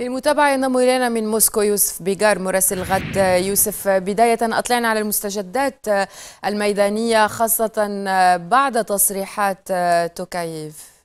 للمتابعة ينضم إلينا من موسكو يوسف بيجار مراسل غد يوسف بداية أطلعنا على المستجدات الميدانية خاصة بعد تصريحات توكايف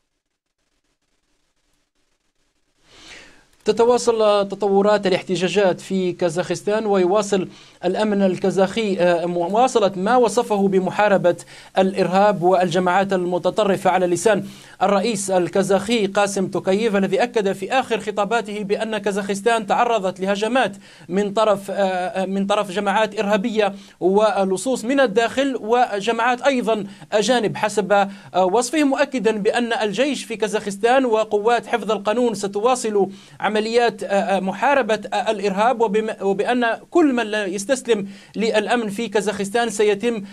تتواصل تطورات الاحتجاجات في كازاخستان ويواصل الأمن الكازاخي آه، مواصلة ما وصفه بمحاربة الإرهاب والجماعات المتطرفة على لسان الرئيس الكازاخي قاسم توكايف الذي أكد في آخر خطاباته بأن كازاخستان تعرضت لهجمات من طرف آه، آه، من طرف جماعات إرهابية ولصوص من الداخل وجماعات أيضا أجانب حسب وصفه مؤكدا بأن الجيش في كازاخستان وقوات حفظ القانون ستواصل عمليات آه، آه، محاربة آه، الإرهاب وبأن كل من لا يستسلم للأمن في كازاخستان سيتم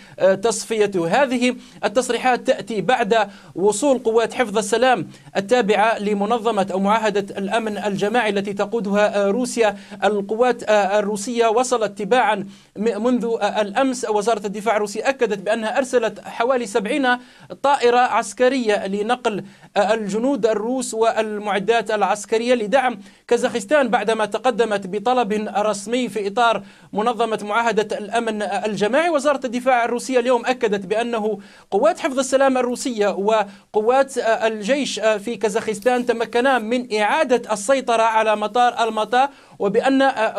تصفيته هذه التصريحات تأتي بعد وصول قوات حفظ السلام التابعة لمنظمة أو معاهدة الأمن الجماعي التي تقودها روسيا القوات الروسية وصلت تباعا منذ الأمس وزارة الدفاع الروسية أكدت بأنها أرسلت حوالي 70 طائرة عسكرية لنقل الجنود الروس والمعدات العسكرية لدعم كازاخستان بعدما تقدمت بطلب رسمي في إطار منظمة معاهدة الأمن الجماعي وزارة الدفاع الروسية اليوم أكدت بأنه قوات حفظ السلام الروسية وقوات الجيش في كازاخستان تمكنا من إعادة السيطرة على مطار المطا وبأن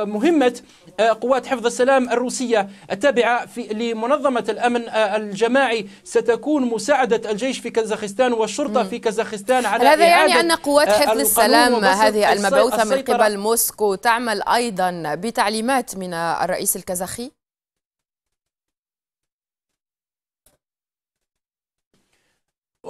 مهمة آه، قوات حفظ السلام الروسية التابعة في لمنظمة الأمن آه، الجماعي ستكون مساعدة الجيش في كازاخستان والشرطة في كازاخستان على هذا يعني أن قوات آه، حفظ السلام هذه المبعوثة من قبل موسكو تعمل أيضا بتعليمات من الرئيس الكازاخي؟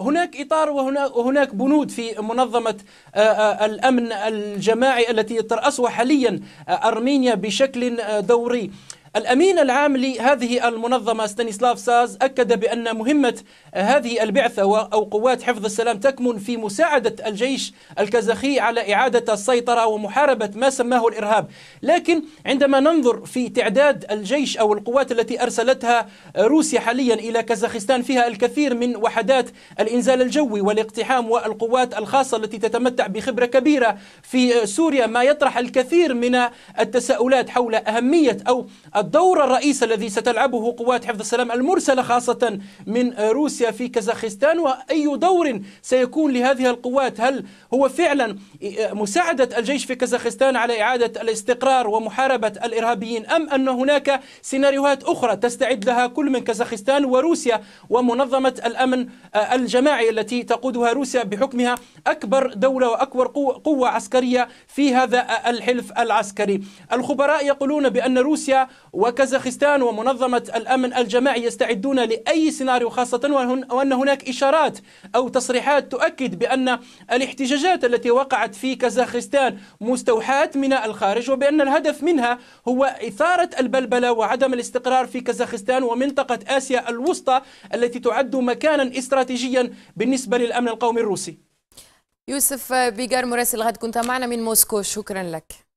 هناك إطار وهناك بنود في منظمة آه، آه، الأمن الجماعي التي ترأسها حاليا آه، أرمينيا بشكل دوري الأمين العام لهذه المنظمة ستانيسلاف ساز أكد بأن مهمة هذه البعثة أو قوات حفظ السلام تكمن في مساعدة الجيش الكازاخي على إعادة السيطرة ومحاربة ما سماه الإرهاب لكن عندما ننظر في تعداد الجيش أو القوات التي أرسلتها روسيا حاليا إلى كازاخستان فيها الكثير من وحدات الإنزال الجوي والاقتحام والقوات الخاصة التي تتمتع بخبرة كبيرة في سوريا ما يطرح الكثير من التساؤلات حول أهمية أو الدور الرئيسي الذي ستلعبه قوات حفظ السلام المرسلة خاصة من روسيا في كازاخستان وأي دور سيكون لهذه القوات هل هو فعلا مساعدة الجيش في كازاخستان على إعادة الاستقرار ومحاربة الإرهابيين أم أن هناك سيناريوهات أخرى تستعد لها كل من كازاخستان وروسيا ومنظمة الأمن الجماعي التي تقودها روسيا بحكمها أكبر دولة وأكبر قوة عسكرية في هذا الحلف العسكري الخبراء يقولون بأن روسيا وكازاخستان ومنظمة الأمن الجماعي يستعدون لأي سيناريو خاصة وأن هناك إشارات أو تصريحات تؤكد بأن الاحتجاجات التي وقعت في كازاخستان مستوحاة من الخارج وبأن الهدف منها هو إثارة البلبلة وعدم الاستقرار في كازاخستان ومنطقة آسيا الوسطى التي تعد مكانا استراتيجيا بالنسبة للأمن القومي الروسي يوسف بيجار مراسل غد كنت معنا من موسكو شكرا لك